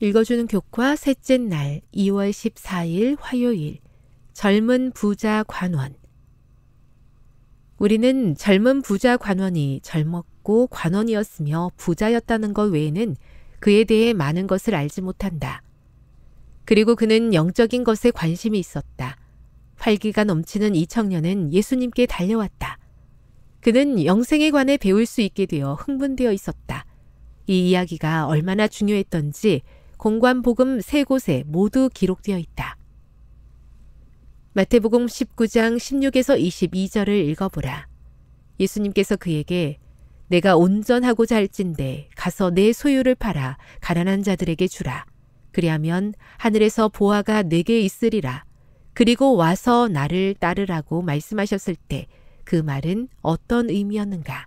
읽어주는 교과 셋째 날 2월 14일 화요일 젊은 부자 관원 우리는 젊은 부자 관원이 젊었고 관원이었으며 부자였다는 것 외에는 그에 대해 많은 것을 알지 못한다. 그리고 그는 영적인 것에 관심이 있었다. 활기가 넘치는 이 청년은 예수님께 달려왔다. 그는 영생에 관해 배울 수 있게 되어 흥분되어 있었다. 이 이야기가 얼마나 중요했던지 공관복음 세 곳에 모두 기록되어 있다. 마태복음 19장 16에서 22절을 읽어보라. 예수님께서 그에게 내가 온전하고자 할진대 가서 내 소유를 팔아 가난한 자들에게 주라. 그리하면 하늘에서 보아가 내게 있으리라. 그리고 와서 나를 따르라고 말씀하셨을 때 그 말은 어떤 의미였는가?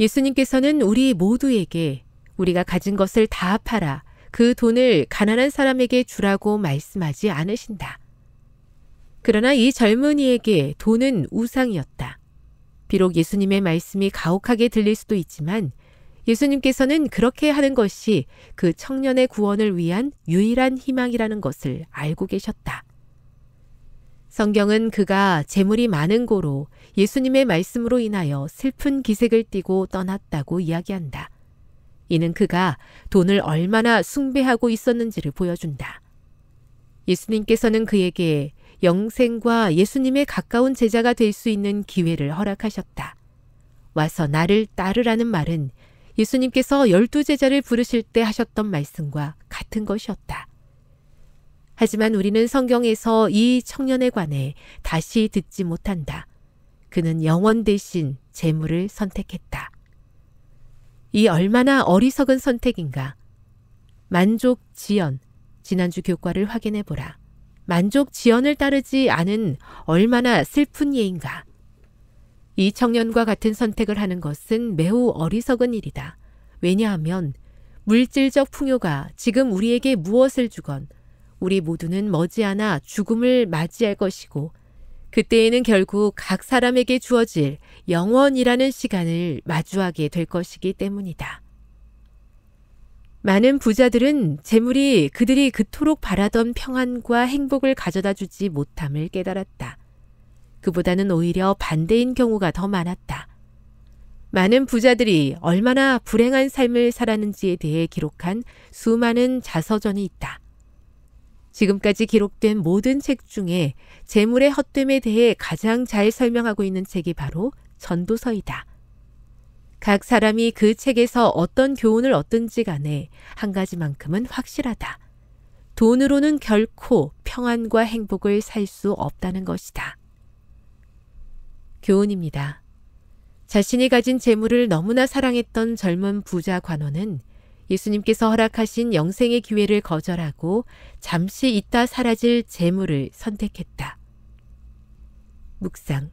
예수님께서는 우리 모두에게 우리가 가진 것을 다 팔아 그 돈을 가난한 사람에게 주라고 말씀하지 않으신다. 그러나 이 젊은이에게 돈은 우상이었다. 비록 예수님의 말씀이 가혹하게 들릴 수도 있지만 예수님께서는 그렇게 하는 것이 그 청년의 구원을 위한 유일한 희망이라는 것을 알고 계셨다. 성경은 그가 재물이 많은 고로 예수님의 말씀으로 인하여 슬픈 기색을 띠고 떠났다고 이야기한다. 이는 그가 돈을 얼마나 숭배하고 있었는지를 보여준다. 예수님께서는 그에게 영생과 예수님의 가까운 제자가 될 수 있는 기회를 허락하셨다. 와서 나를 따르라는 말은 예수님께서 열두 제자를 부르실 때 하셨던 말씀과 같은 것이었다. 하지만 우리는 성경에서 이 청년에 관해 다시 듣지 못한다. 그는 영원 대신 재물을 선택했다. 이 얼마나 어리석은 선택인가. 만족 지연. 지난주 교과를 확인해 보라. 만족 지연을 따르지 않은 얼마나 슬픈 예인가. 이 청년과 같은 선택을 하는 것은 매우 어리석은 일이다. 왜냐하면 물질적 풍요가 지금 우리에게 무엇을 주건 우리 모두는 머지않아 죽음을 맞이할 것이고 그때에는 결국 각 사람에게 주어질 영원이라는 시간을 마주하게 될 것이기 때문이다. 많은 부자들은 재물이 그들이 그토록 바라던 평안과 행복을 가져다 주지 못함을 깨달았다. 그보다는 오히려 반대인 경우가 더 많았다. 많은 부자들이 얼마나 불행한 삶을 살았는지에 대해 기록한 수많은 자서전이 있다. 지금까지 기록된 모든 책 중에 재물의 헛됨에 대해 가장 잘 설명하고 있는 책이 바로 전도서이다. 각 사람이 그 책에서 어떤 교훈을 얻든지 간에 한 가지만큼은 확실하다. 돈으로는 결코 평안과 행복을 살 수 없다는 것이다. 교훈입니다. 자신이 가진 재물을 너무나 사랑했던 젊은 부자 관원은 예수님께서 허락하신 영생의 기회를 거절하고 잠시 있다 사라질 재물을 선택했다. 묵상.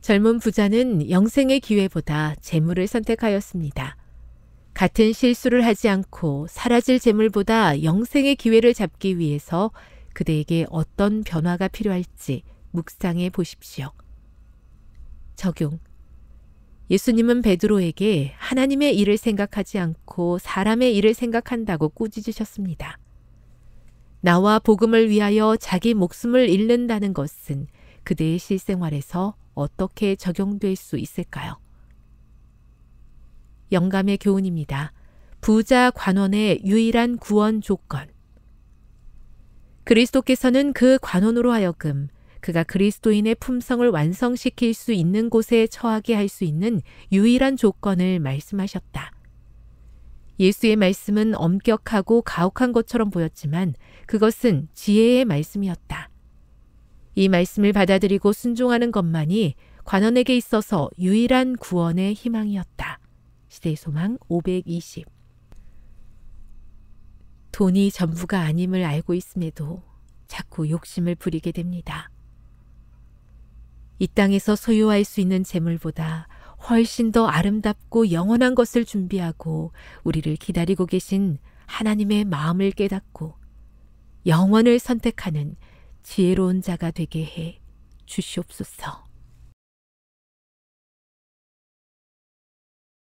젊은 부자는 영생의 기회보다 재물을 선택하였습니다. 같은 실수를 하지 않고 사라질 재물보다 영생의 기회를 잡기 위해서 그대에게 어떤 변화가 필요할지 묵상해 보십시오. 적용. 예수님은 베드로에게 하나님의 일을 생각하지 않고 사람의 일을 생각한다고 꾸짖으셨습니다. 나와 복음을 위하여 자기 목숨을 잃는다는 것은 그대의 실생활에서 어떻게 적용될 수 있을까요? 영감의 교훈입니다. 부자 관원의 유일한 구원 조건. 그리스도께서는 그 관원으로 하여금 그가 그리스도인의 품성을 완성시킬 수 있는 곳에 처하게 할 수 있는 유일한 조건을 말씀하셨다. 예수의 말씀은 엄격하고 가혹한 것처럼 보였지만 그것은 지혜의 말씀이었다. 이 말씀을 받아들이고 순종하는 것만이 관원에게 있어서 유일한 구원의 희망이었다. 시대의 소망 520 돈이 전부가 아님을 알고 있음에도 자꾸 욕심을 부리게 됩니다. 이 땅에서 소유할 수 있는 재물보다 훨씬 더 아름답고 영원한 것을 준비하고 우리를 기다리고 계신 하나님의 마음을 깨닫고 영원을 선택하는 지혜로운 자가 되게 해 주시옵소서.